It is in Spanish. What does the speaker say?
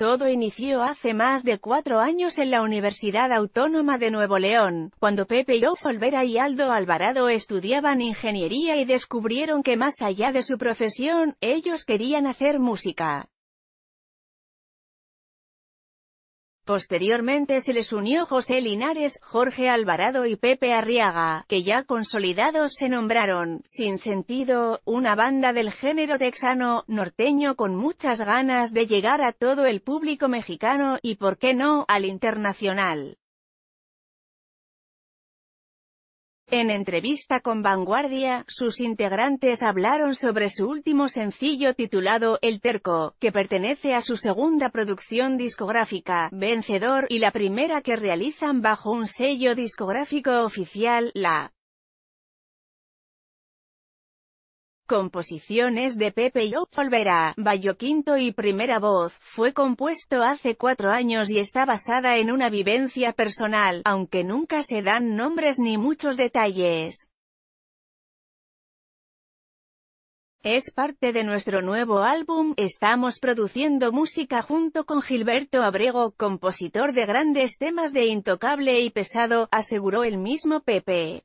Todo inició hace más de cuatro años en la Universidad Autónoma de Nuevo León, cuando Pepe López Olvera y Aldo Alvarado estudiaban ingeniería y descubrieron que más allá de su profesión, ellos querían hacer música. Posteriormente se les unió José Linares, Jorge Alvarado y Pepe Arriaga, que ya consolidados se nombraron, sin sentido, una banda del género texano, norteño con muchas ganas de llegar a todo el público mexicano, y por qué no, al internacional. En entrevista con Vanguardia, sus integrantes hablaron sobre su último sencillo titulado El Terco, que pertenece a su segunda producción discográfica, Vencedor, y la primera que realizan bajo un sello discográfico oficial, la Composiciones de Pepe y Olvera, Bayo Quinto y Primera Voz, fue compuesto hace cuatro años y está basada en una vivencia personal, aunque nunca se dan nombres ni muchos detalles. Es parte de nuestro nuevo álbum, estamos produciendo música junto con Gilberto Abrego, compositor de grandes temas de Intocable y Pesado, aseguró el mismo Pepe.